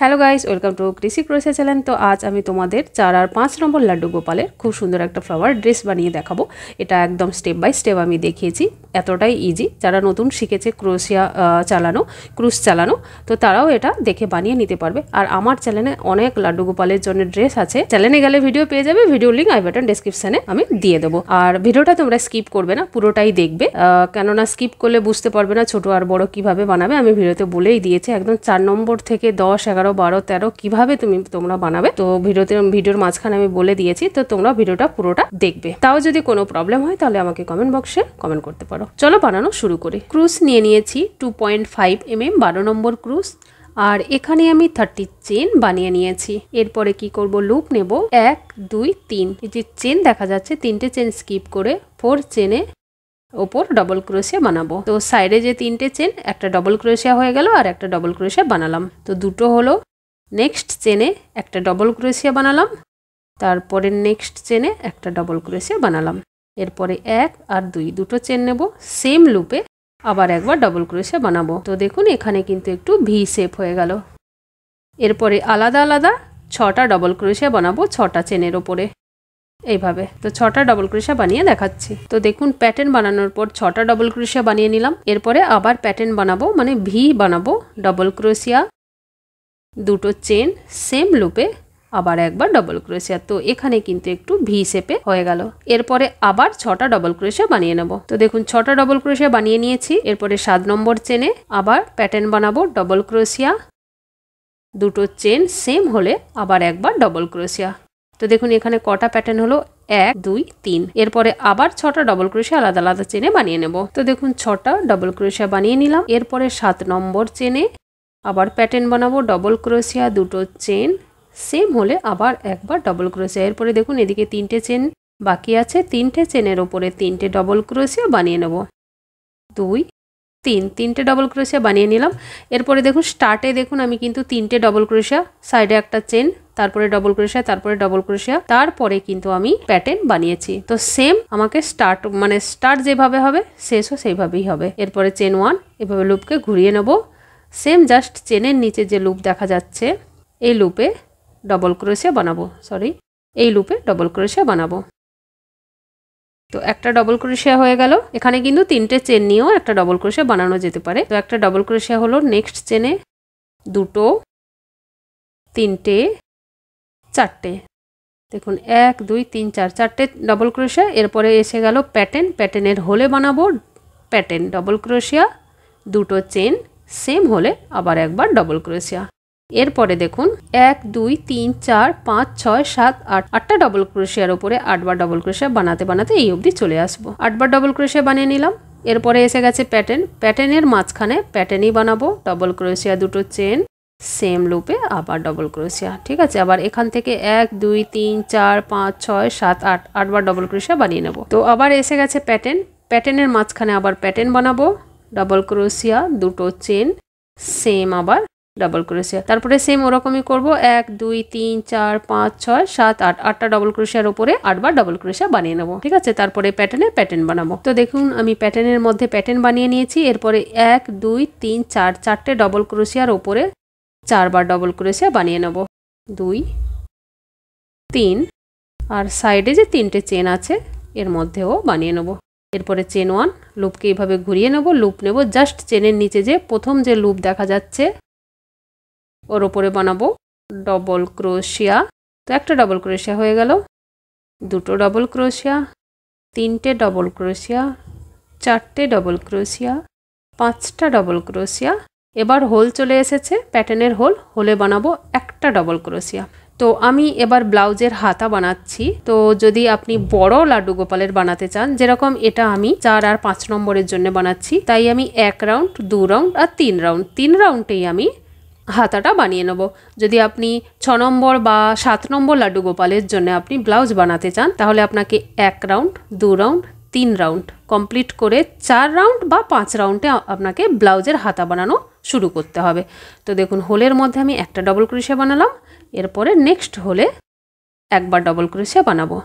Hello guys welcome to কৃষি ক্রোসে channel তো আজ আমি তোমাদের চার আর পাঁচ নম্বর লাড্ডু গোপালের খুব সুন্দর একটা ফ্লাওয়ার ড্রেস বানিয়ে দেখাবো এটা একদম স্টেপ বাই স্টেপ আমি দেখিয়েছি এতটাই ইজি যারা নতুন শিখেছে ক্রোশিয়া চালানো ক্রুশ চালানো তো তারাও এটা দেখে বানিয়ে নিতে পারবে আর আমার চ্যানেলে অনেক লাড্ডু গোপালের জন্য ড্রেস আছে চ্যানেলে গেলে ভিডিও পেয়ে যাবে ভিডিও লিঙ্ক আই বাটন ডিসক্রিপশানে আমি দিয়ে দেবো আর ভিডিওটা তোমরা স্কিপ করবে না পুরোটাই দেখবে কেননা স্কিপ করলে বুঝতে পারবে না ছোট আর বড় কিভাবে বানাবে আমি ভিডিওতে বলেই দিয়েছি একদম চার নম্বর থেকে দশ এগারো এগারো বারো তেরো কিভাবে তুমি তোমরা বানাবে তো ভিডিওতে ভিডিওর মাঝখানে আমি বলে দিয়েছি তো তোমরা ভিডিওটা পুরোটা দেখবে তাও যদি কোনো প্রবলেম হয় তাহলে আমাকে কমেন্ট বক্সে কমেন্ট করতে পারো চলো বানানো শুরু করি ক্রুজ নিয়ে নিয়েছি two point five M M বারো নম্বর ক্রুজ আর এখানে আমি থার্টি চেন বানিয়ে নিয়েছি এরপরে কি করব লুপ নেব এক দুই তিন এই যে চেন দেখা যাচ্ছে তিনটে চেন স্কিপ করে ফোর চেনে ওপর ডবল ক্রোশিয়া বানাবো তো সাইডে যে তিনটে চেন একটা ডবল ক্রোশিয়া হয়ে গেল আর একটা ডবল ক্রোশিয়া বানালাম তো দুটো হলো নেক্সট চেনে একটা ডবল ক্রোশিয়া বানালাম তারপরে নেক্সট চেনে একটা ডবল ক্রোশিয়া বানালাম এরপরে এক আর দুই দুটো চেন নেব সেম লুপে আবার একবার ডবল ক্রোশিয়া বানাবো তো দেখুন এখানে কিন্তু একটু ভি শেপ হয়ে গেল এরপরে আলাদা আলাদা ছটা ডবল ক্রোশিয়া বানাবো ছটা চেনের ওপরে এইভাবে তো ছটা ডবল ক্রেশা বানিয়ে দেখাচ্ছি তো দেখুন প্যাটার্ন বানানোর পর ছটা ডবল ক্রোশিয়া বানিয়ে নিলাম এরপরে আবার প্যাটার্ন বানাবো মানে ভি বানাবো ডবল ক্রোশিয়া দুটো চেন সেম লুপে আবার একবার ডবল ক্রোশিয়া তো এখানে কিন্তু একটু ভি শেপে হয়ে গেল এরপরে আবার ছটা ডবল ক্রোশিয়া বানিয়ে নেব তো দেখুন ছটা ডবল ক্রোশিয়া বানিয়ে নিয়েছি এরপরে সাত নম্বর চেনে আবার প্যাটার্ন বানাবো ডবল ক্রোশিয়া দুটো চেন সেম হলে আবার একবার ডবল ক্রোশিয়া তো দেখুন এখানে কটা প্যাটার্ন হলো এক দুই তিন এরপরে আবার ছটা ডবল ক্রোশে আলাদা আলাদা চেনে বানিয়ে নেব তো দেখুন ছটা ডবল ক্রোশিয়া বানিয়ে নিলাম এরপরে সাত নম্বর চেনে আবার প্যাটার্ন বানাবো ডবল ক্রোশিয়া দুটো চেন সেম হলে আবার একবার ডবল ক্রোশিয়া এরপরে দেখুন এদিকে তিনটে চেন বাকি আছে তিনটে চেনের ওপরে তিনটে ডবল ক্রোশিয়া বানিয়ে নেব দুই তিন তিনটে ডবল ক্রোশিয়া বানিয়ে নিলাম এরপরে দেখুন স্টার্টে দেখুন আমি কিন্তু তিনটে ডবল ক্রোশিয়া সাইডে একটা চেন তারপরে ডবল ক্রোশিয়া তারপরে ডবল ক্রোশিয়া তারপরে কিন্তু আমি প্যাটার্ন বানিয়েছি তো সেম আমাকে স্টার্ট মানে স্টার্ট যেভাবে হবে শেষও সেইভাবেই হবে এরপরে চেন ওয়ান এভাবে লুপকে ঘুরিয়ে নেব সেম জাস্ট চেনের নিচে যে লুপ দেখা যাচ্ছে এই লুপে ডবল ক্রোশিয়া বানাবো সরি এই লুপে ডবল ক্রোশিয়া বানাবো তো একটা ডবল ক্রোশিয়া হয়ে গেল এখানে কিন্তু তিনটে চেন নিয়েও একটা ডবল ক্রোশিয়া বানানো যেতে পারে তো একটা ডবল ক্রোশিয়া হলো নেক্সট চেনে দুটো তিনটে চারটে দেখুন এক দুই তিন চার চারটে ডবল ক্রোশিয়া এরপরে এসে গেল প্যাটেন প্যাটেনের হলে বানাবো প্যাটেন ডবল ক্রোশিয়া দুটো চেন সেম হলে আবার একবার ডবল ক্রোশিয়া এরপরে দেখুন এক দুই তিন চার পাঁচ ছয় সাত আট আটটা ডবল ক্রোশিয়ার ওপরে আটবার ডবল ক্রোশিয়া বানাতে বানাতে এই অবধি চলে আসবো আটবার ডবল ক্রোশিয়া বানিয়ে নিলাম এরপরে এসে গেছে প্যাটার্ন প্যাটার্নের মাঝখানে প্যাটার্নই বানাবো ডবল ক্রোশিয়া দুটো চেন সেম লুপে আবার ডবল ক্রোশিয়া ঠিক আছে আবার এখান থেকে এক দুই তিন চার পাঁচ ছয় সাত আট আটবার ডবল ক্রোশিয়া বানিয়ে নেব তো আবার এসে গেছে প্যাটার্ন প্যাটার্নের মাঝখানে আবার প্যাটার্ন বানাবো ডবল ক্রোশিয়া দুটো চেন সেম আবার ডাবল ক্রোশিয়া তারপরে সেম ওরকমই করব এক দুই তিন চার পাঁচ ছয় সাত আট আটটা ডবল ক্রোশিয়ার উপরে আটবার ডবল ক্রোশিয়া বানিয়ে নেবো ঠিক আছে তারপরে প্যাটার্নের প্যাটার্ন বানাবো তো দেখুন আমি প্যাটার্নের মধ্যে প্যাটার্ন বানিয়ে নিয়েছি এরপরে এক দুই তিন চার চারটে ডবল ক্রোশিয়ার উপরে চারবার ডবল ক্রোশিয়া বানিয়ে নেব দুই তিন আর সাইডে যে তিনটে চেন আছে এর মধ্যেও বানিয়ে নেব এরপরে চেন ওয়ান লুপকে এইভাবে ঘুরিয়ে নেব লুপ নেব জাস্ট চেনের নিচে যে প্রথম যে লুপ দেখা যাচ্ছে ওর ওপরে বানাবো ডবল ক্রোশিয়া তো একটা ডবল ক্রোশিয়া হয়ে গেল দুটো ডবল ক্রোশিয়া তিনটে ডবল ক্রোশিয়া চারটে ডবল ক্রোশিয়া পাঁচটা ডবল ক্রোশিয়া এবার হোল চলে এসেছে প্যাটার্নের হোল হোলে বানাবো একটা ডবল ক্রোশিয়া তো আমি এবার ব্লাউজের হাতা বানাচ্ছি তো যদি আপনি বড় লাড্ডু গোপালের বানাতে চান যেরকম এটা আমি চার আর পাঁচ নম্বরের জন্য বানাচ্ছি তাই আমি এক রাউন্ড দু রাউন্ড আর তিন রাউন্ড তিন রাউন্ডেই আমি হাতাটা বানিয়ে নেব যদি আপনি ছ নম্বর বা সাত নম্বর লাড্ডু গোপালের জন্য আপনি ব্লাউজ বানাতে চান তাহলে আপনাকে এক রাউন্ড দু রাউন্ড তিন রাউন্ড কমপ্লিট করে চার রাউন্ড বা পাঁচ রাউন্ডে আপনাকে ব্লাউজের হাতা বানানো শুরু করতে হবে তো দেখুন হোলের মধ্যে আমি একটা ডবল ক্রিসে বানালাম এরপরে নেক্সট হোলে একবার ডবল ক্রিসে বানাবো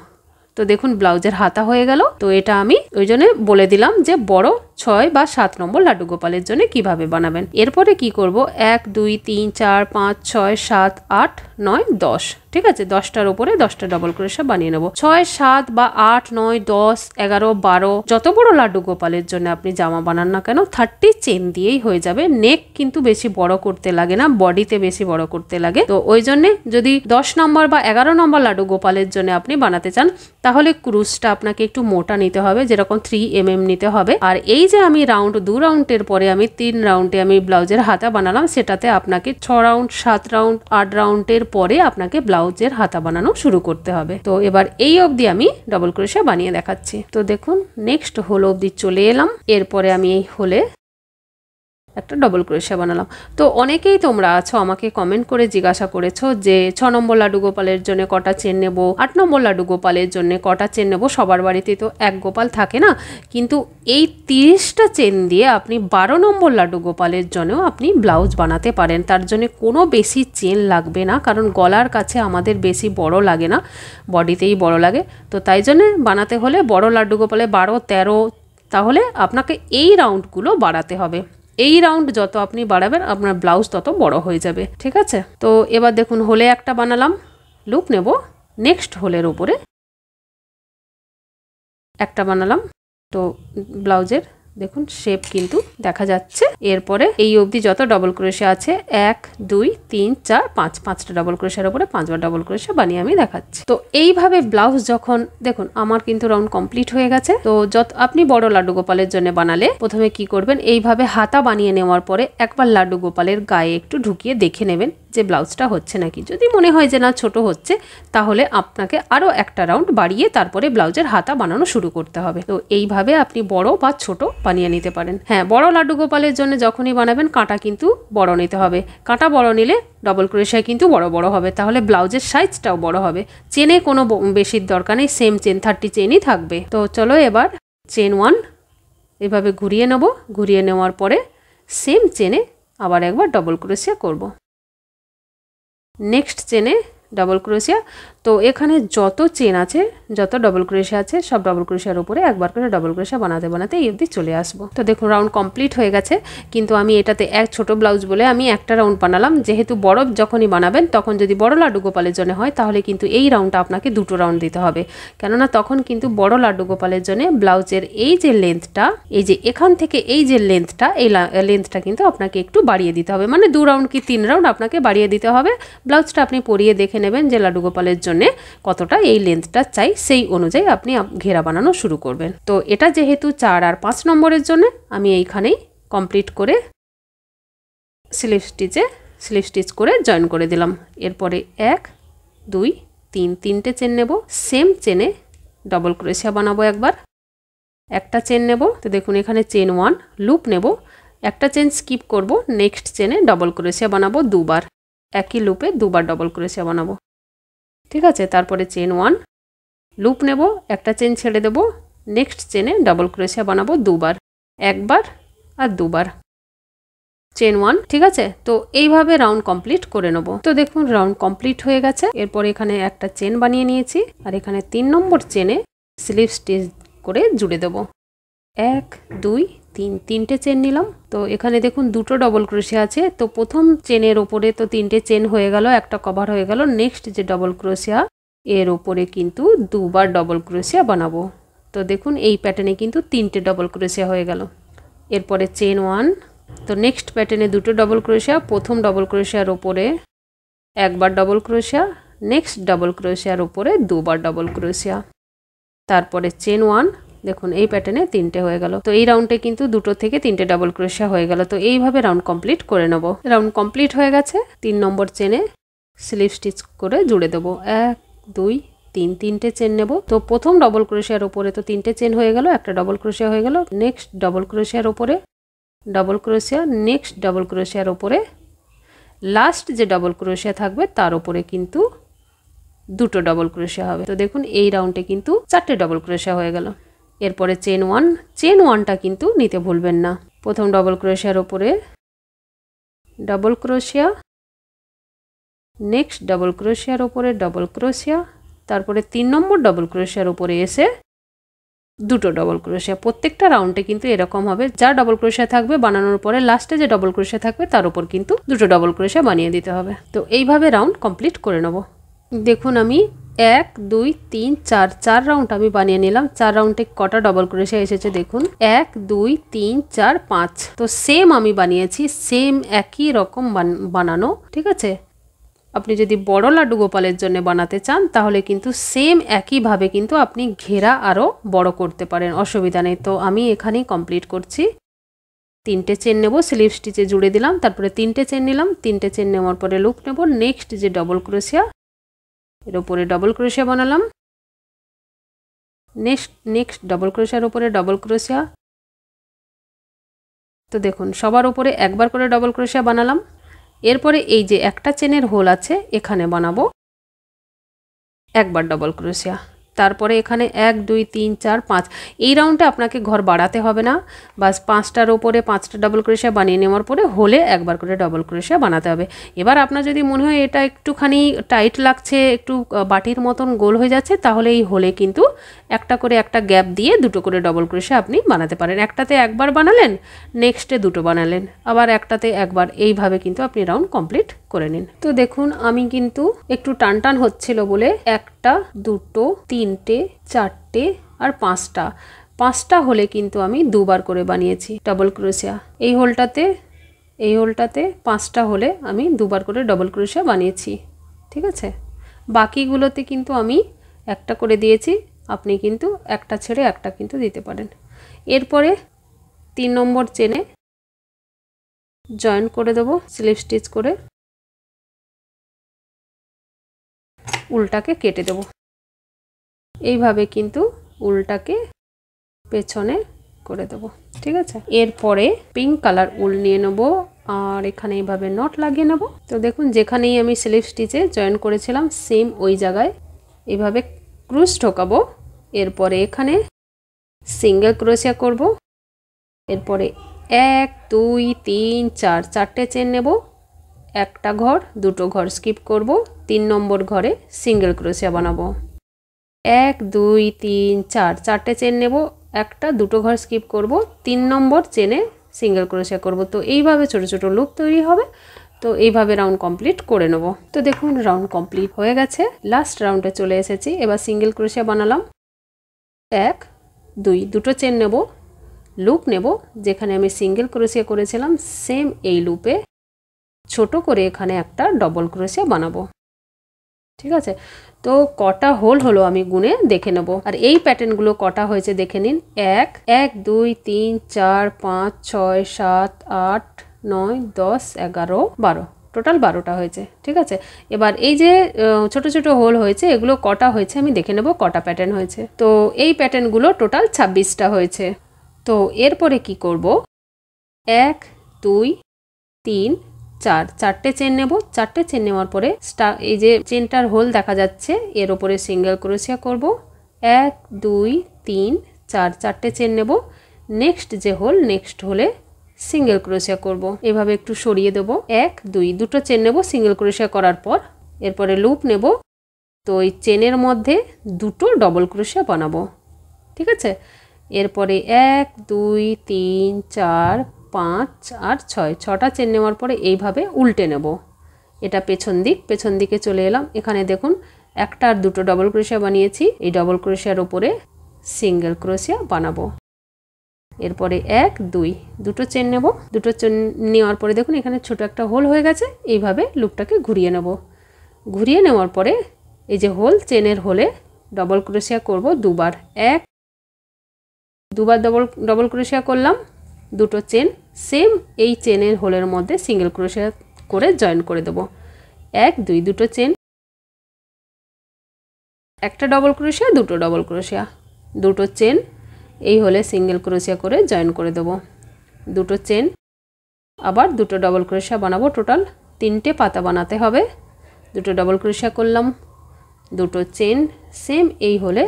তো দেখুন ব্লাউজের হাতা হয়ে গেল তো এটা আমি ওই জন্য বলে দিলাম যে বড় ছয় বা সাত নম্বর লাড্ডু গোপালের জন্য কিভাবে বানাবেন এরপরে কি করব এক দুই তিন চার পাঁচ ছয় সাত আট নয় দশ ঠিক আছে দশটার উপরে দশটা ডবল করে সব বানিয়ে নেবো ছয় সাত বা আট নয় দশ এগারো বারো যত বড় লাড্ডু গোপালের জন্য আপনি জামা বানান না কেন থার্টি চেন দিয়েই হয়ে যাবে নেক কিন্তু বেশি বড় করতে লাগে না বডিতে বেশি বড় করতে লাগে তো ওই জন্যে যদি দশ নম্বর বা এগারো নম্বর লাড্ডু গোপালের জন্য আপনি বানাতে চান তাহলে ক্রুজটা আপনাকে একটু মোটা নিতে হবে যেরকম থ্রি এম নিতে হবে আর এই যে আমি রাউন্ড দু রাউন্ডের পরে আমি তিন রাউন্ডে আমি ব্লাউজের হাতা বানালাম সেটাতে আপনাকে ছ রাউন্ড সাত রাউন্ড আট রাউন্ডের পরে আপনাকে ব্লাউজের হাতা বানানো শুরু করতে হবে তো এবার এই অবধি আমি ডবল ক্রোশা বানিয়ে দেখাচ্ছি তো দেখুন নেক্সট হোল অবধি চলে এলাম এরপরে আমি এই হোলে একটা ডবল ক্রোশিয়া বানালাম তো অনেকেই তোমরা আছো আমাকে কমেন্ট করে জিজ্ঞাসা করেছো যে ছ নম্বর লাডু গোপালের জন্য কটা চেন নেব আট নম্বর লাডু গোপালের জন্য কটা চেন নেব সবার বাড়িতে তো এক গোপাল থাকে না কিন্তু এই তিরিশটা চেন দিয়ে আপনি বারো নম্বর লাডু গোপালের জন্যও আপনি ব্লাউজ বানাতে পারেন তার জন্য কোনো বেশি চেন লাগবে না কারণ গলার কাছে আমাদের বেশি বড় লাগে না বডিতেই বড় লাগে তো তাই জন্যে বানাতে হলে বড় লাড্ডু গোপালে বারো তেরো তাহলে আপনাকে এই রাউন্ডগুলো বাড়াতে হবে এই রাউন্ড যত আপনি বাড়াবেন আপনার ব্লাউজ তত বড় হয়ে যাবে ঠিক আছে তো এবার দেখুন হোলে একটা বানালাম লুক নেব নেক্সট হোলের ওপরে একটা বানালাম তো ব্লাউজের দেখুন শেপ কিন্তু দেখা যাচ্ছে এরপরে এই অবধি যত ডবল ক্রোশিয়া আছে এক দুই তিন চার পাঁচ পাঁচটা ডবল ক্রোশিয়ার উপরে পাঁচবার ডবল ক্রোশিয়া বানিয়ে আমি দেখাচ্ছি তো এইভাবে ব্লাউজ যখন দেখুন আমার কিন্তু রাউন্ড কমপ্লিট হয়ে গেছে তো যত আপনি বড় লাড্ডু গোপালের জন্য বানালে প্রথমে কি করবেন এইভাবে হাতা বানিয়ে নেওয়ার পরে একবার লাড্ডু গোপালের গায়ে একটু ঢুকিয়ে দেখে নেবেন যে ব্লাউজটা হচ্ছে নাকি যদি মনে হয় যে না ছোট হচ্ছে তাহলে আপনাকে আরও একটা রাউন্ড বাড়িয়ে তারপরে ব্লাউজের হাতা বানানো শুরু করতে হবে তো এইভাবে আপনি বড় বা ছোট বানিয়ে নিতে পারেন হ্যাঁ বড় লাড্ডু গোপালের জন্য যখনই বানাবেন কাঁটা কিন্তু বড় নিতে হবে কাঁটা বড় নিলে ডবল ক্রোশিয়া কিন্তু বড় বড় হবে তাহলে ব্লাউজের সাইজটাও বড় হবে চেনে কোনো বেশির দরকার নেই সেম চেন থার্টি চেনই থাকবে তো চলো এবার চেন ওয়ান এভাবে ঘুরিয়ে নেব ঘুরিয়ে নেওয়ার পরে সেম চেনে আবার একবার ডবল ক্রোশিয়া করব নেক্সট চেনে ডবল ক্রোশিয়া তো এখানে যত চেন আছে যত ডবল ক্রোশে আছে সব ডবল ক্রেশার উপরে একবার করে ডবল ক্রেশা বানাতে বানাতে এই অবধি চলে আসবো তো দেখুন রাউন্ড কমপ্লিট হয়ে গেছে কিন্তু আমি এটাতে এক ছোট ব্লাউজ বলে আমি একটা রাউন্ড বানালাম যেহেতু বড় যখনই বানাবেন তখন যদি বড় লাড্ডু গোপালের জন্য হয় তাহলে কিন্তু এই রাউন্ডটা আপনাকে দুটো রাউন্ড দিতে হবে কেননা তখন কিন্তু বড় লাড্ডু গোপালের জন্য ব্লাউজের এই যে লেন্থটা এই যে এখান থেকে এই যে লেন্থটা এই লেন্থটা কিন্তু আপনাকে একটু বাড়িয়ে দিতে হবে মানে দু রাউন্ড কি তিন রাউন্ড আপনাকে বাড়িয়ে দিতে হবে ব্লাউজটা আপনি পরিয়ে দেখে নেবেন যে লাড্ডু গোপালের জন্য জন্য কতটা এই লেন্থটা চাই সেই অনুযায়ী আপনি ঘেরা বানানো শুরু করবেন তো এটা যেহেতু চার আর পাঁচ নম্বরের জন্য আমি এইখানেই কমপ্লিট করে স্লিপ স্টিচে স্লিপ স্টিচ করে জয়েন করে দিলাম এরপরে এক দুই তিন তিনটে চেন নেব সেম চেনে ডবল ক্রোশিয়া বানাবো একবার একটা চেন নেব তো দেখুন এখানে চেন ওয়ান লুপ নেব একটা চেন স্কিপ করব নেক্সট চেনে ডবল ক্রোশিয়া বানাবো দুবার একই লুপে দুবার ডবল ক্রোশিয়া বানাবো ঠিক আছে তারপরে চেন ওয়ান লুপ নেব একটা চেন ছেড়ে দেব নেক্সট চেনে ডাবল ক্রোশিয়া বানাবো দুবার একবার আর দুবার চেন ওয়ান ঠিক আছে তো এইভাবে রাউন্ড কমপ্লিট করে নেব তো দেখুন রাউন্ড কমপ্লিট হয়ে গেছে এরপর এখানে একটা চেন বানিয়ে নিয়েছি আর এখানে তিন নম্বর চেনে স্লিপ স্টিচ করে জুড়ে দেব এক দুই তিন তিনটে চেন নিলাম তো এখানে দেখুন দুটো ডবল ক্রোশিয়া আছে তো প্রথম চেনের ওপরে তো তিনটে চেন হয়ে গেল একটা কভার হয়ে গেল নেক্সট যে ডবল ক্রোশিয়া এর ওপরে কিন্তু দুবার ডবল ক্রোশিয়া বানাবো তো দেখুন এই প্যাটার্নে কিন্তু তিনটে ডবল ক্রোশিয়া হয়ে গেল এরপরে চেন ওয়ান তো নেক্সট প্যাটার্নে দুটো ডবল ক্রোশিয়া প্রথম ডবল ক্রোশিয়ার ওপরে একবার ডবল ক্রোশিয়া নেক্সট ডবল ক্রোশিয়ার ওপরে দুবার ডবল ক্রোশিয়া তারপরে চেন ওয়ান দেখুন এই প্যাটার্নে তিনটে হয়ে গেল তো এই রাউন্ডে কিন্তু দুটো থেকে তিনটে ডাবল ক্রোশা হয়ে গেল তো এইভাবে রাউন্ড কমপ্লিট করে নেব রাউন্ড কমপ্লিট হয়ে গেছে তিন নম্বর চেনে স্লিপ স্টিচ করে জুড়ে দেবো এক দুই তিন তিনটে চেন নেব তো প্রথম ডবল ক্রোশিয়ার ওপরে তো তিনটে চেন হয়ে গেল একটা ডবল ক্রোশিয়া হয়ে গেল নেক্সট ডবল ক্রোশিয়ার ওপরে ডবল ক্রোশিয়া নেক্সট ডবল ক্রোশিয়ার ওপরে লাস্ট যে ডবল ক্রোশিয়া থাকবে তার ওপরে কিন্তু দুটো ডবল ক্রোশিয়া হবে তো দেখুন এই রাউন্ডে কিন্তু চারটে ডবল ক্রোশিয়া হয়ে গেল এরপরে চেন ওয়ান চেন ওয়ানটা কিন্তু নিতে ভুলবেন না প্রথম ডবল ক্রোশিয়ার ওপরে ডবল ক্রোশিয়া নেক্সট ডবল ক্রোশিয়ার ওপরে ডবল ক্রোশিয়া তারপরে তিন নম্বর ডবল ক্রোশিয়ার ওপরে এসে দুটো ডবল ক্রোশিয়া প্রত্যেকটা রাউন্ডে কিন্তু এরকম হবে যা ডবল ক্রোশিয়া থাকবে বানানোর পরে লাস্টে যে ডবল ক্রোশিয়া থাকবে তার উপর কিন্তু দুটো ডবল ক্রোশিয়া বানিয়ে দিতে হবে তো এইভাবে রাউন্ড কমপ্লিট করে নেব দেখুন আমি এক দুই তিন চার চার রাউন্ড আমি বানিয়ে নিলাম চার রাউন্ডে কটা ডবল সে এসেছে দেখুন এক দুই তিন চার পাঁচ তো সেম আমি বানিয়েছি সেম একই রকম বানানো ঠিক আছে আপনি যদি বড় লাড্ডু গোপালের জন্য বানাতে চান তাহলে কিন্তু সেম একইভাবে কিন্তু আপনি ঘেরা আরও বড় করতে পারেন অসুবিধা নেই তো আমি এখানেই কমপ্লিট করছি তিনটে চেন নেব স্লিপ স্টিচে জুড়ে দিলাম তারপরে তিনটে চেন নিলাম তিনটে চেন নেওয়ার পরে লুক নেব নেক্সট যে ডবল ক্রোশিয়া এর উপরে ডবল ক্রোশিয়া বানালাম নেক্সট নেক্সট ডবল ক্রোশিয়ার উপরে ডবল ক্রোশিয়া তো দেখুন সবার উপরে একবার করে ডবল ক্রোশিয়া বানালাম এরপরে এই যে একটা চেনের হোল আছে এখানে বানাবো একবার ডবল ক্রোশিয়া তারপরে এখানে এক দুই তিন চার পাঁচ এই রাউন্ডে আপনাকে ঘর বাড়াতে হবে না বাস পাঁচটার ওপরে পাঁচটা ডবল ক্রোশা বানিয়ে নেওয়ার পরে হলে একবার করে ডবল ক্রোশা বানাতে হবে এবার আপনার যদি মনে হয় এটা একটুখানি টাইট লাগছে একটু বাটির মতন গোল হয়ে যাচ্ছে তাহলে এই হলে কিন্তু একটা করে একটা গ্যাপ দিয়ে দুটো করে ডবল ক্রোশা আপনি বানাতে পারেন একটাতে একবার বানালেন নেক্সটে দুটো বানালেন আবার একটাতে একবার এইভাবে কিন্তু আপনি রাউন্ড কমপ্লিট করে নিন তো দেখুন আমি কিন্তু একটু টান টান হচ্ছিল বলে একটা দুটো তিনটে চারটে আর পাঁচটা পাঁচটা হলে কিন্তু আমি দুবার করে বানিয়েছি ডবল ক্রোশিয়া এই হোলটাতে এই হোলটাতে পাঁচটা হলে আমি দুবার করে ডবল ক্রোশিয়া বানিয়েছি ঠিক আছে বাকিগুলোতে কিন্তু আমি একটা করে দিয়েছি আপনি কিন্তু একটা ছেড়ে একটা কিন্তু দিতে পারেন এরপরে তিন নম্বর চেনে জয়েন করে দেবো স্লিপ স্টিচ করে উলটাকে কেটে দেব এইভাবে কিন্তু উলটাকে পেছনে করে দেব ঠিক আছে এরপরে পিঙ্ক কালার উল নিয়ে নেব আর এখানে এইভাবে নট লাগিয়ে নেব তো দেখুন যেখানেই আমি স্লিপ স্টিচে জয়েন করেছিলাম সেম ওই জায়গায় এইভাবে ক্রুজ ঢোকাবো এরপরে এখানে সিঙ্গেল ক্রোশিয়া করব এরপরে এক দুই তিন চার চারটে চেন নেব একটা ঘর দুটো ঘর স্কিপ করব তিন নম্বর ঘরে সিঙ্গেল ক্রোশিয়া বানাবো এক দুই তিন চার চারটে চেন নেব একটা দুটো ঘর স্কিপ করব তিন নম্বর চেনে সিঙ্গেল ক্রোশিয়া করব তো এইভাবে ছোট ছোট লুপ তৈরি হবে তো এইভাবে রাউন্ড কমপ্লিট করে নেব তো দেখুন রাউন্ড কমপ্লিট হয়ে গেছে লাস্ট রাউন্ডে চলে এসেছি এবার সিঙ্গেল ক্রোশিয়া বানালাম এক দুই দুটো চেন নেব লুপ নেব যেখানে আমি সিঙ্গেল ক্রোশিয়া করেছিলাম সেম এই লুপে ছোট করে এখানে একটা ডবল ক্রোশে বানাবো ঠিক আছে তো কটা হোল হলো আমি গুনে দেখে নেব আর এই প্যাটার্নগুলো কটা হয়েছে দেখে নিন এক এক দুই তিন চার পাঁচ ছয় সাত আট নয় দশ এগারো বারো টোটাল বারোটা হয়েছে ঠিক আছে এবার এই যে ছোট ছোট হোল হয়েছে এগুলো কটা হয়েছে আমি দেখে নেব কটা প্যাটার্ন হয়েছে তো এই প্যাটার্নগুলো টোটাল ছাব্বিশটা হয়েছে তো এরপরে কি করব এক দুই তিন চার চারটে চেন নেব চারটে চেন নেওয়ার পরে স্টা এই যে চেনটার হোল দেখা যাচ্ছে এর ওপরে সিঙ্গেল ক্রোশিয়া করব এক দুই তিন চার চারটে চেন নেব নেক্সট যে হোল নেক্সট হলে সিঙ্গেল ক্রোশিয়া করব। এভাবে একটু সরিয়ে দেব এক দুই দুটো চেন নেব সিঙ্গেল ক্রোশিয়া করার পর এরপরে লুপ নেব তো ওই চেনের মধ্যে দুটো ডবল ক্রোশিয়া বানাবো ঠিক আছে এরপরে এক দুই তিন চার পাঁচ আর ছয় ছটা চেন নেওয়ার পরে এইভাবে উল্টে নেব এটা পেছন দিক পেছন দিকে চলে এলাম এখানে দেখুন একটা আর দুটো ডবল ক্রোশিয়া বানিয়েছি এই ডবল ক্রোশিয়ার ওপরে সিঙ্গেল ক্রোশিয়া বানাবো এরপরে এক দুই দুটো চেন নেব দুটো চেন নেওয়ার পরে দেখুন এখানে ছোট একটা হোল হয়ে গেছে এইভাবে লুপটাকে ঘুরিয়ে নেব ঘুরিয়ে নেওয়ার পরে এই যে হোল চেনের হোলে ডবল ক্রোশিয়া করব দুবার এক দুবার ডবল ডবল ক্রোশিয়া করলাম দুটো চেন সেম এই চেনের হোলের মধ্যে সিঙ্গেল ক্রোশিয়া করে জয়েন করে দেব এক দুই দুটো চেন একটা ডবল ক্রোশিয়া দুটো ডবল ক্রোশিয়া দুটো চেন এই হলে সিঙ্গেল ক্রোশিয়া করে জয়েন করে দেব দুটো চেন আবার দুটো ডবল ক্রোশিয়া বানাবো টোটাল তিনটে পাতা বানাতে হবে দুটো ডবল ক্রোশিয়া করলাম দুটো চেন সেম এই হলে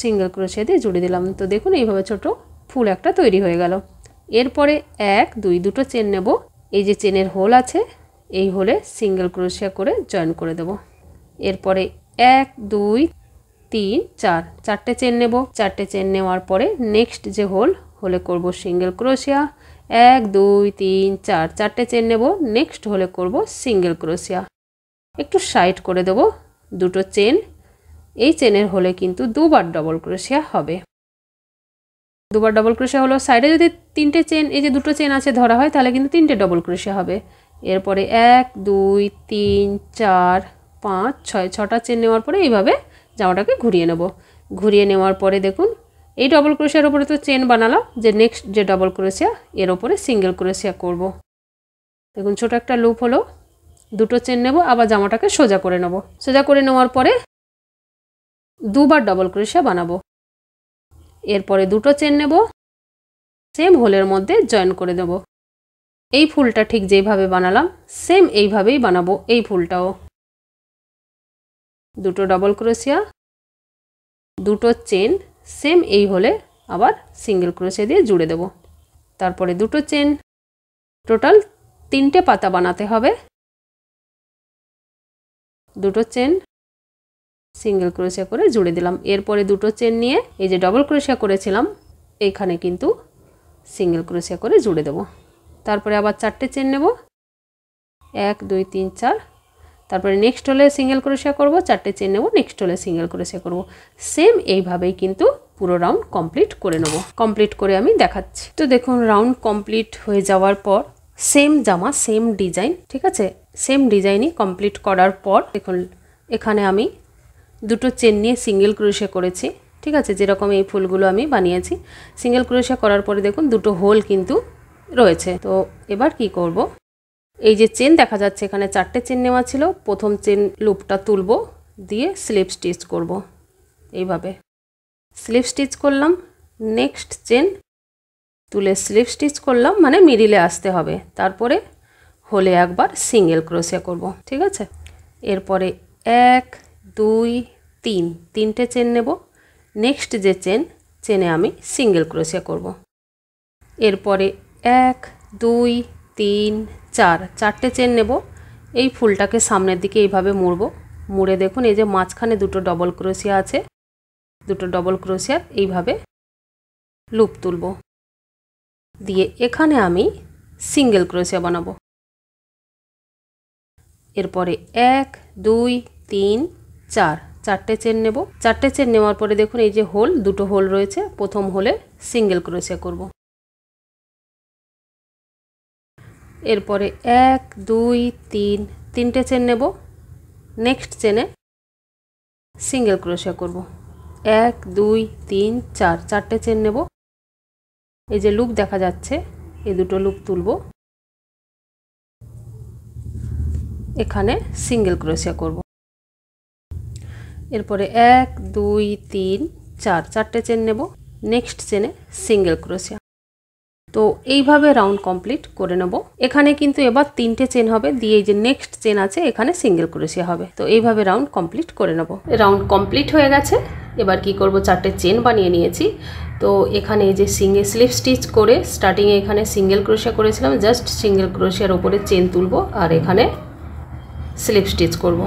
সিঙ্গেল ক্রোশিয়া দিয়ে জুড়ে দিলাম তো দেখুন এইভাবে ছোটো ফুল একটা তৈরি হয়ে গেল এরপরে এক দুই দুটো চেন নেব এই যে চেনের হোল আছে এই হোলে সিঙ্গেল ক্রোশিয়া করে জয়েন করে দেব এরপরে এক দুই তিন চার চারটে চেন নেব চারটে চেন নেওয়ার পরে নেক্সট যে হোল হোলে করব সিঙ্গেল ক্রোশিয়া এক দুই তিন চার চারটে চেন নেব নেক্সট হোলে করব সিঙ্গেল ক্রোশিয়া একটু সাইড করে দেব দুটো চেন এই চেনের হোলে কিন্তু দুবার ডবল ক্রোশিয়া হবে দুবার ডবল ক্রোশিয়া হলো সাইডে যদি তিনটে চেন এই যে দুটো চেন আছে ধরা হয় তাহলে কিন্তু তিনটে ডবল ক্রোশিয়া হবে এরপরে এক দুই তিন চার পাঁচ ছয় ছটা চেন নেওয়ার পরে এইভাবে জামাটাকে ঘুরিয়ে নেব ঘুরিয়ে নেওয়ার পরে দেখুন এই ডবল ক্রোশিয়ার ওপরে তো চেন বানালাম যে নেক্সট যে ডবল ক্রোশিয়া এর ওপরে সিঙ্গেল ক্রোশিয়া করব। দেখুন ছোট একটা লুপ হলো দুটো চেন নেব আবার জামাটাকে সোজা করে নেব সোজা করে নেওয়ার পরে দুবার ডবল ক্রোশিয়া বানাবো এরপরে দুটো চেন নেব সেম হোলের মধ্যে জয়েন করে দেব এই ফুলটা ঠিক যেইভাবে বানালাম সেম এইভাবেই বানাবো এই ফুলটাও দুটো ডবল ক্রোশিয়া দুটো চেন সেম এই হলে আবার সিঙ্গেল ক্রোশিয়া দিয়ে জুড়ে দেব তারপরে দুটো চেন টোটাল তিনটে পাতা বানাতে হবে দুটো চেন সিঙ্গেল ক্রোশিয়া করে জুড়ে দিলাম এরপরে দুটো চেন নিয়ে এই যে ডবল ক্রোশিয়া করেছিলাম এইখানে কিন্তু সিঙ্গেল ক্রোশিয়া করে জুড়ে দেব তারপরে আবার চারটে চেন নেব এক দুই তিন চার তারপরে নেক্সট হলে সিঙ্গেল ক্রোশিয়া করব চারটে চেন নেব নেক্সট হলে সিঙ্গেল ক্রোশিয়া করব সেম এইভাবেই কিন্তু পুরো রাউন্ড কমপ্লিট করে নেব কমপ্লিট করে আমি দেখাচ্ছি তো দেখুন রাউন্ড কমপ্লিট হয়ে যাওয়ার পর সেম জামা সেম ডিজাইন ঠিক আছে সেম ডিজাইনই কমপ্লিট করার পর দেখুন এখানে আমি দুটো চেন নিয়ে সিঙ্গেল ক্রোশে করেছি ঠিক আছে যেরকম এই ফুলগুলো আমি বানিয়েছি সিঙ্গেল ক্রোশে করার পরে দেখুন দুটো হোল কিন্তু রয়েছে তো এবার কি করব। এই যে চেন দেখা যাচ্ছে এখানে চারটে চেন নেওয়া ছিল প্রথম চেন লুপটা তুলব দিয়ে স্লিপ স্টিচ করব এইভাবে স্লিপ স্টিচ করলাম নেক্সট চেন তুলে স্লিপ স্টিচ করলাম মানে মিডিলে আসতে হবে তারপরে হলে একবার সিঙ্গেল ক্রোশিয়া করব ঠিক আছে এরপরে এক দুই তিন তিনটে চেন নেব নেক্সট যে চেন চেনে আমি সিঙ্গেল ক্রোশিয়া করব। এরপরে এক দুই তিন চার চারটে চেন নেব এই ফুলটাকে সামনের দিকে এইভাবে মুড়ব মুড়ে দেখুন এই যে মাঝখানে দুটো ডবল ক্রোশিয়া আছে দুটো ডবল ক্রোশিয়া এইভাবে লুপ তুলব দিয়ে এখানে আমি সিঙ্গেল ক্রোশিয়া বানাবো এরপরে এক দুই তিন চার চারটে চেন নেব চারটে চেন নেওয়ার পরে দেখুন এই যে হোল দুটো হোল রয়েছে প্রথম হোলে সিঙ্গেল ক্রোশে করব এরপরে এক দুই তিন তিনটে চেন নেব নেক্সট চেনে সিঙ্গেল ক্রোশে করব এক দুই তিন চার চারটে চেন নেব এই যে লুপ দেখা যাচ্ছে এই দুটো লুপ তুলব এখানে সিঙ্গেল ক্রোশে করব এরপরে এক দুই তিন চার চারটে চেন নেব নেক্সট চেনে সিঙ্গেল ক্রোশিয়া তো এইভাবে রাউন্ড কমপ্লিট করে নেব এখানে কিন্তু এবার তিনটে চেন হবে দিয়ে এই যে নেক্সট চেন আছে এখানে সিঙ্গেল ক্রোশিয়া হবে তো এইভাবে রাউন্ড কমপ্লিট করে নেব রাউন্ড কমপ্লিট হয়ে গেছে এবার কি করব চারটে চেন বানিয়ে নিয়েছি তো এখানে যে সিঙ্গেল স্লিপ স্টিচ করে স্টার্টিংয়ে এখানে সিঙ্গেল ক্রোশিয়া করেছিলাম জাস্ট সিঙ্গেল ক্রোশিয়ার ওপরে চেন তুলব আর এখানে স্লিপ স্টিচ করবো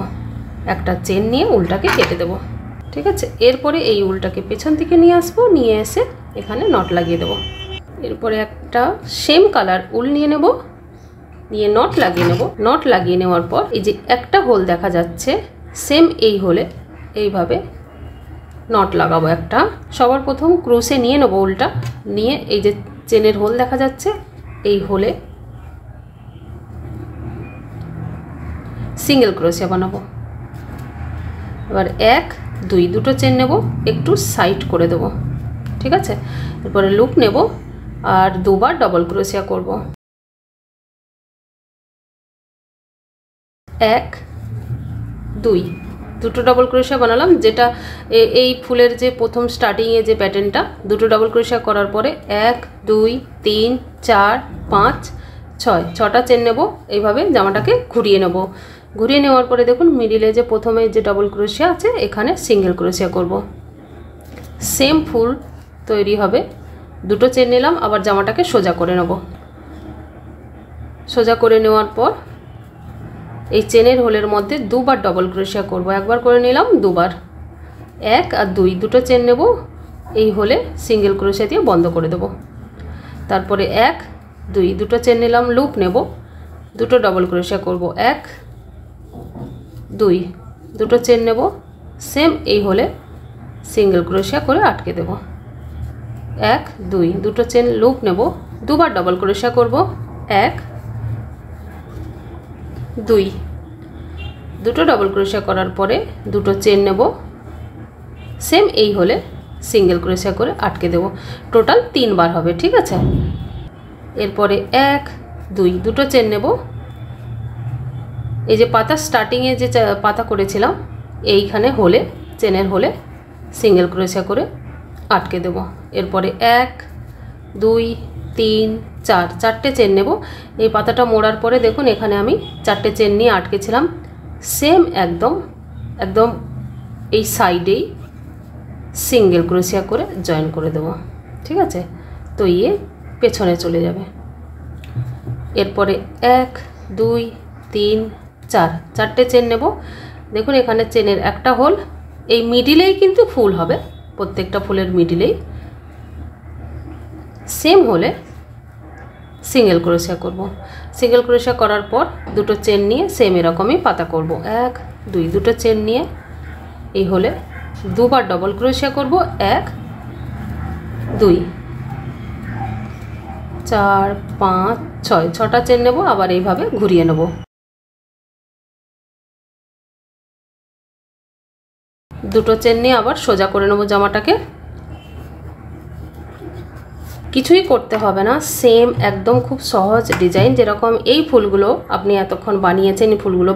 একটা চেন নিয়ে উলটাকে কেটে দেবো ঠিক আছে এরপরে এই উলটাকে পেছন থেকে নিয়ে আসবো নিয়ে এসে এখানে নট লাগিয়ে দেবো এরপরে একটা সেম কালার উল নিয়ে নেব নিয়ে নট লাগিয়ে নেব নট লাগিয়ে নেওয়ার পর এই যে একটা হোল দেখা যাচ্ছে সেম এই হোলে এইভাবে নট লাগাবো একটা সবার প্রথম ক্রুশে নিয়ে নেবো উলটা নিয়ে এই যে চেনের হোল দেখা যাচ্ছে এই হোলে সিঙ্গেল ক্রোশিয়া বানাবো এবার এক দুই দুটো চেন নেব একটু সাইড করে দেব ঠিক আছে এরপরে লুপ নেব আর দুবার ডবল ক্রোশিয়া করব এক দুই দুটো ডবল ক্রোশিয়া বানালাম যেটা এই ফুলের যে প্রথম স্টার্টিংয়ে যে প্যাটার্নটা দুটো ডবল ক্রোশিয়া করার পরে এক দুই তিন চার পাঁচ ছয় ছটা চেন নেব এইভাবে জামাটাকে ঘুরিয়ে নেব ঘুরিয়ে নেওয়ার পরে দেখুন মিডিলে যে প্রথমে যে ডবল ক্রোশিয়া আছে এখানে সিঙ্গেল ক্রোশিয়া করব। সেম ফুল তৈরি হবে দুটো চেন নিলাম আবার জামাটাকে সোজা করে নেব সোজা করে নেওয়ার পর এই চেনের হোলের মধ্যে দুবার ডবল ক্রোশিয়া করব একবার করে নিলাম দুবার এক আর দুই দুটো চেন নেব এই হোলে সিঙ্গেল ক্রোশিয়া দিয়ে বন্ধ করে দেব তারপরে এক দুই দুটো চেন নিলাম লুপ নেব দুটো ডবল ক্রোশিয়া করব এক দুই দুটো চেন নেব সেম এই হলে সিঙ্গেল ক্রোশিয়া করে আটকে দেব এক দুই দুটো চেন লুপ নেব দুবার ডবল ক্রোশিয়া করব এক দুই দুটো ডবল ক্রোশিয়া করার পরে দুটো চেন নেব সেম এই হলে সিঙ্গেল ক্রোশিয়া করে আটকে দেব টোটাল তিনবার হবে ঠিক আছে এরপরে এক দুই দুটো চেন নেব এই যে পাতা স্টার্টিংয়ে যে পাতা করেছিলাম এইখানে হলে চেনের হলে সিঙ্গেল ক্রোশা করে আটকে দেব এরপরে এক দুই তিন চার চারটে চেন নেব এই পাতাটা মোড়ার পরে দেখুন এখানে আমি চারটে চেন নিয়ে আটকেছিলাম সেম একদম একদম এই সাইডেই সিঙ্গেল ক্রোশিয়া করে জয়েন করে দেব ঠিক আছে তো ইয়ে পেছনে চলে যাবে এরপরে এক দুই তিন চার চারটে চেন নেব দেখুন এখানে চেনের একটা হোল এই মিডিলেই কিন্তু ফুল হবে প্রত্যেকটা ফুলের মিডিলেই সেম হলে সিঙ্গেল ক্রোশিয়া করব। সিঙ্গেল ক্রোশিয়া করার পর দুটো চেন নিয়ে সেম এরকমই পাতা করব। এক দুই দুটো চেন নিয়ে এই হলে দুবার ডবল ক্রোশিয়া করব এক দুই চার পাঁচ ছয় ছটা চেন নেব আবার এইভাবে ঘুরিয়ে নেবো দুটো চেন নিয়ে আবার সোজা করে নেবো জামাটাকে কিছুই করতে হবে না সেম একদম খুব সহজ ডিজাইন যেরকম এই ফুলগুলো আপনি এতক্ষণ বানিয়েছেন ফুলগুলো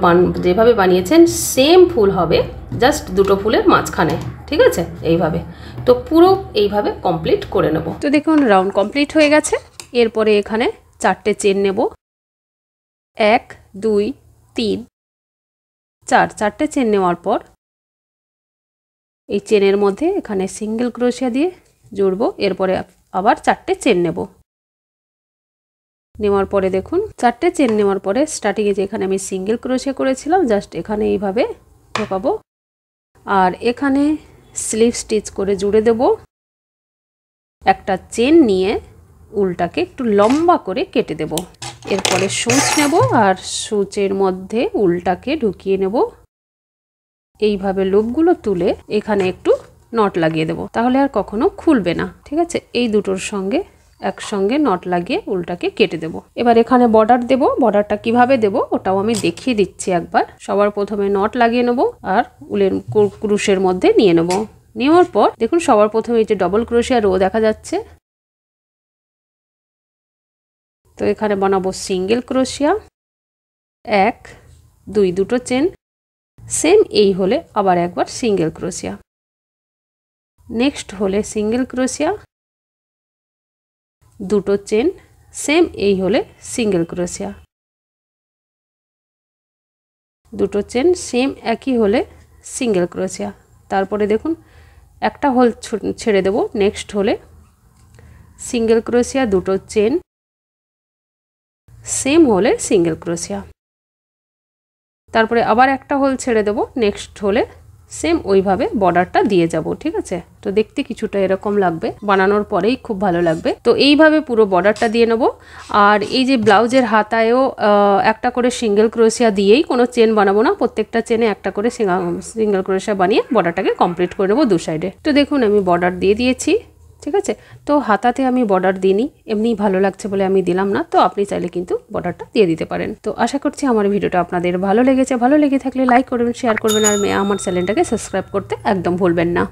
যেভাবে বানিয়েছেন সেম ফুল হবে জাস্ট দুটো ফুলের মাঝখানে ঠিক আছে এইভাবে তো পুরো এইভাবে কমপ্লিট করে নেব তো দেখুন রাউন্ড কমপ্লিট হয়ে গেছে এরপরে এখানে চারটে চেন নেব এক দুই তিন চার চারটে চেন নেওয়ার পর এই চেনের মধ্যে এখানে সিঙ্গেল ক্রোশিয়া দিয়ে জুড়বো এরপরে আবার চারটে চেন নেব নেওয়ার পরে দেখুন চারটে চেন নেওয়ার পরে স্টার্টিংয়ে যেখানে আমি সিঙ্গেল ক্রোশিয়া করেছিলাম জাস্ট এখানে এইভাবে ঢোকাবো আর এখানে স্লিভ স্টিচ করে জুড়ে দেব একটা চেন নিয়ে উলটাকে একটু লম্বা করে কেটে দেব এরপরে সুচ নেব আর সূচের মধ্যে উলটাকে ঢুকিয়ে নেব এইভাবে লুপগুলো তুলে এখানে একটু নট লাগিয়ে দেব তাহলে আর কখনো খুলবে না ঠিক আছে এই দুটোর সঙ্গে একসঙ্গে নট লাগিয়ে উলটাকে কেটে দেব এবার এখানে বর্ডার দেব বর্ডারটা কিভাবে দেব ওটাও আমি দেখিয়ে দিচ্ছি একবার সবার প্রথমে নট লাগিয়ে নেব আর উলের ক্রুশের মধ্যে নিয়ে নেব নেওয়ার পর দেখুন সবার প্রথমে এই যে ডবল ক্রোশিয়া রো দেখা যাচ্ছে তো এখানে বানাবো সিঙ্গেল ক্রোশিয়া এক দুই দুটো চেন সেম এই হলে আবার একবার সিঙ্গেল ক্রোশিয়া নেক্সট হলে সিঙ্গেল ক্রোশিয়া দুটো চেন সেম এই হলে সিঙ্গেল ক্রোশিয়া দুটো চেন সেম একই হলে সিঙ্গেল ক্রোশিয়া তারপরে দেখুন একটা হোল ছেড়ে দেব নেক্সট হলে সিঙ্গেল ক্রোশিয়া দুটো চেন সেম হলে সিঙ্গেল ক্রোশিয়া তারপরে আবার একটা হোল ছেড়ে দেবো নেক্সট হোলে সেম ওইভাবে বর্ডারটা দিয়ে যাব ঠিক আছে তো দেখতে কিছুটা এরকম লাগবে বানানোর পরেই খুব ভালো লাগবে তো এইভাবে পুরো বর্ডারটা দিয়ে নেব আর এই যে ব্লাউজের হাতায়ও একটা করে সিঙ্গেল ক্রোশিয়া দিয়েই কোনো চেন বানাবো না প্রত্যেকটা চেনে একটা করে সিঙ্গেল ক্রোশিয়া বানিয়ে বর্ডারটাকে কমপ্লিট করে নেবো দু সাইডে তো দেখুন আমি বর্ডার দিয়ে দিয়েছি ঠিক আছে তো হাতাতে আমি বর্ডার দিইনি এমনি ভালো লাগছে বলে আমি দিলাম না তো আপনি চাইলে কিন্তু বর্ডারটা দিয়ে দিতে পারেন তো আশা করছি আমার ভিডিওটা আপনাদের ভালো লেগেছে ভালো লেগে থাকলে লাইক করবেন শেয়ার করবেন আর আমার চ্যানেলটাকে সাবস্ক্রাইব করতে একদম ভুলবেন না